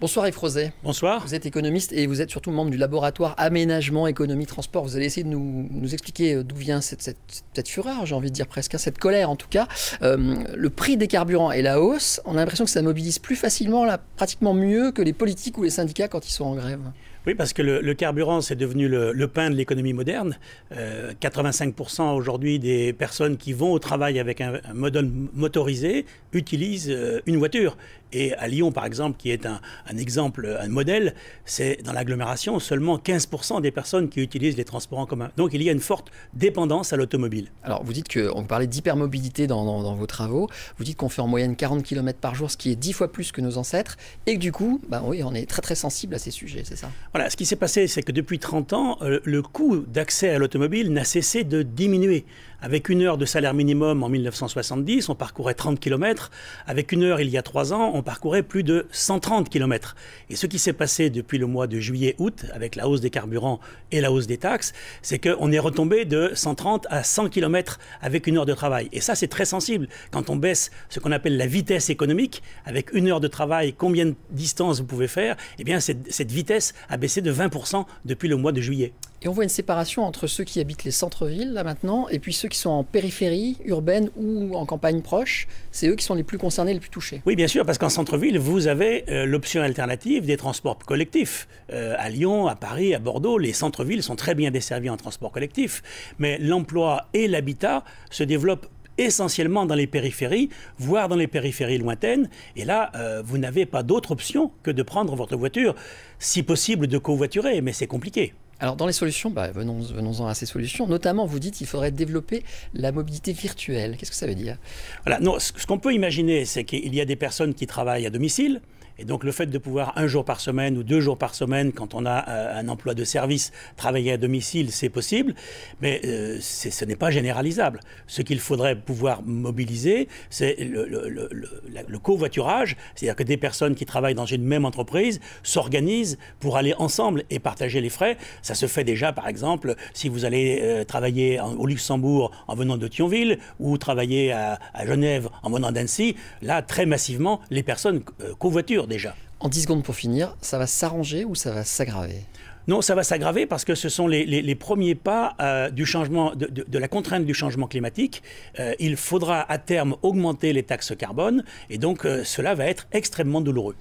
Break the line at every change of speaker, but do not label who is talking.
Bonsoir Yves Bonsoir. Vous êtes économiste et vous êtes surtout membre du laboratoire Aménagement, Économie, Transport. Vous allez essayer de nous, expliquer euh, d'où vient cette, fureur, j'ai envie de dire presque, hein, cette colère en tout cas. Euh, le prix des carburants et la hausse, on a l'impression que ça mobilise plus facilement, pratiquement mieux que les politiques ou les syndicats quand ils sont en grève.
Oui, parce que le, carburant, c'est devenu le, pain de l'économie moderne. 85% euh, aujourd'hui des personnes qui vont au travail avec un, modèle motorisé utilisent euh, une voiture. Et à Lyon, par exemple, qui est un, exemple, un modèle, c'est dans l'agglomération seulement 15% des personnes qui utilisent les transports en commun. Donc il y a une forte dépendance à l'automobile. Alors vous dites qu'on parlait d'hypermobilité dans,
dans, vos travaux, vous dites qu'on fait en moyenne 40 km par jour, ce qui est 10 fois plus que nos ancêtres, et que du coup, bah oui, on est très très sensible à ces sujets, c'est ça
voilà, ce qui s'est passé, c'est que depuis 30 ans, euh, le coût d'accès à l'automobile n'a cessé de diminuer. Avec une heure de salaire minimum en 1970, on parcourait 30 km. Avec une heure il y a trois ans, on parcourait plus de 130 km. Et ce qui s'est passé depuis le mois de juillet-août, avec la hausse des carburants et la hausse des taxes, c'est qu'on est retombé de 130 à 100 km avec une heure de travail. Et ça, c'est très sensible. Quand on baisse ce qu'on appelle la vitesse économique, avec une heure de travail, combien de distance vous pouvez faire, eh bien, cette, cette vitesse a baissé de 20% depuis le mois de juillet. Et on voit une
séparation entre ceux qui habitent les centres-villes, là maintenant, et puis ceux qui sont en périphérie urbaine ou en campagne proche. C'est eux qui sont les plus concernés, les plus touchés.
Oui, bien sûr, parce qu'en centre-ville, vous avez euh, l'option alternative des transports collectifs. Euh, à Lyon, à Paris, à Bordeaux, les centres-villes sont très bien desservis en transports collectifs. Mais l'emploi et l'habitat se développent essentiellement dans les périphéries, voire dans les périphéries lointaines. Et là, euh, vous n'avez pas d'autre option que de prendre votre voiture, si possible de covoiturer, mais c'est compliqué. Alors dans les solutions, bah,
venons-en à ces solutions. Notamment, vous dites qu'il faudrait développer la mobilité virtuelle. Qu'est-ce que ça veut dire
ce qu'on peut imaginer, c'est qu'il y a des personnes qui travaillent à domicile, et donc le fait de pouvoir un jour par semaine ou deux jours par semaine, quand on a euh, un emploi de service, travailler à domicile, c'est possible, mais euh, ce n'est pas généralisable. Ce qu'il faudrait pouvoir mobiliser, c'est le, covoiturage, c'est-à-dire que des personnes qui travaillent dans une même entreprise s'organisent pour aller ensemble et partager les frais. Ça se fait déjà, par exemple, si vous allez euh, travailler au Luxembourg en venant de Thionville ou travailler à, à Genève en venant d'Annecy, là, très massivement, les personnes covoiturent. En 10 secondes pour finir, ça va s'arranger ou ça va s'aggraver non, ça va s'aggraver parce que ce sont les, premiers pas euh, du changement, de, la contrainte du changement climatique. Euh, il faudra à terme augmenter les taxes carbone et donc euh, cela va être extrêmement douloureux.